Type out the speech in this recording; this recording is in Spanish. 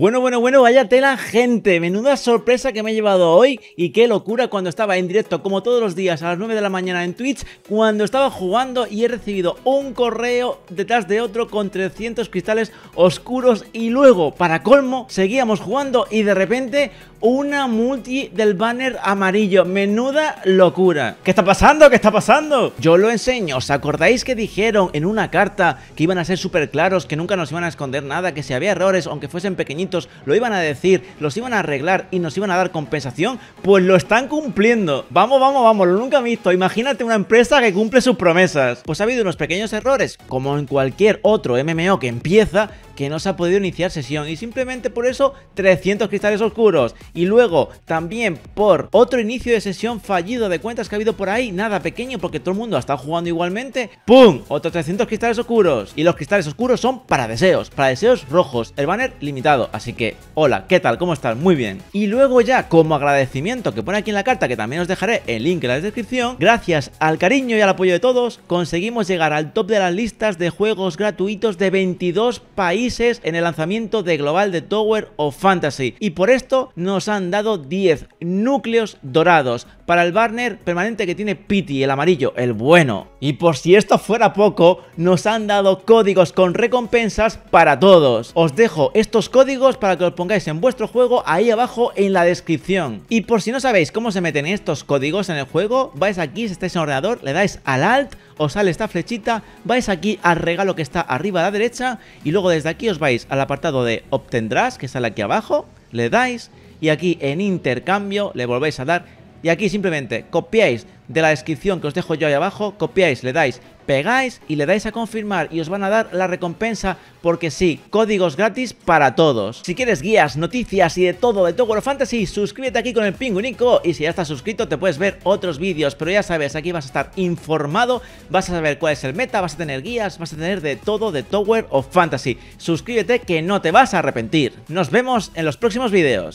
Bueno, bueno, bueno, vaya tela, gente. Menuda sorpresa que me he llevado hoy y qué locura cuando estaba en directo, como todos los días, a las 9 de la mañana en Twitch, cuando estaba jugando y he recibido un correo detrás de otro con 300 cristales oscuros y luego, para colmo, seguíamos jugando y de repente una multi del banner amarillo. Menuda locura. ¿Qué está pasando? ¿Qué está pasando? Yo lo enseño. ¿Os acordáis que dijeron en una carta que iban a ser súper claros, que nunca nos iban a esconder nada, que si había errores, aunque fuesen pequeñitos, lo iban a decir, los iban a arreglar y nos iban a dar compensación, pues lo están cumpliendo. Vamos, vamos, vamos, lo nunca visto. Imagínate una empresa que cumple sus promesas. Pues ha habido unos pequeños errores, como en cualquier otro MMO que empieza, que no se ha podido iniciar sesión y simplemente por eso 300 cristales oscuros y luego también por otro inicio de sesión fallido de cuentas que ha habido por ahí, nada pequeño porque todo el mundo ha estado jugando igualmente, ¡pum! Otros 300 cristales oscuros y los cristales oscuros son para deseos, para deseos rojos, el banner limitado, Así que, hola, ¿qué tal? ¿Cómo están? Muy bien. Y luego ya, como agradecimiento que pone aquí en la carta, que también os dejaré el link en la descripción, gracias al cariño y al apoyo de todos, conseguimos llegar al top de las listas de juegos gratuitos de 22 países en el lanzamiento de global de Tower of Fantasy. Y por esto nos han dado 10 núcleos dorados para el banner permanente que tiene Pity, el amarillo, el bueno. Y por si esto fuera poco, nos han dado códigos con recompensas para todos. Os dejo estos códigos para que los pongáis en vuestro juego ahí abajo en la descripción. Y por si no sabéis cómo se meten estos códigos en el juego, vais aquí, si estáis en ordenador, le dais al alt, os sale esta flechita, vais aquí al regalo que está arriba a la derecha y luego desde aquí os vais al apartado de obtendrás, que sale aquí abajo, le dais y aquí en intercambio le volvéis a dar y aquí simplemente copiáis de la descripción que os dejo yo ahí abajo, copiáis, le dais, pegáis y le dais a confirmar y os van a dar la recompensa porque sí, códigos gratis para todos. Si quieres guías, noticias y de todo de Tower of Fantasy, suscríbete aquí con el pingüinico y si ya estás suscrito te puedes ver otros vídeos, pero ya sabes, aquí vas a estar informado, vas a saber cuál es el meta, vas a tener guías, vas a tener de todo de Tower of Fantasy. Suscríbete que no te vas a arrepentir. Nos vemos en los próximos vídeos.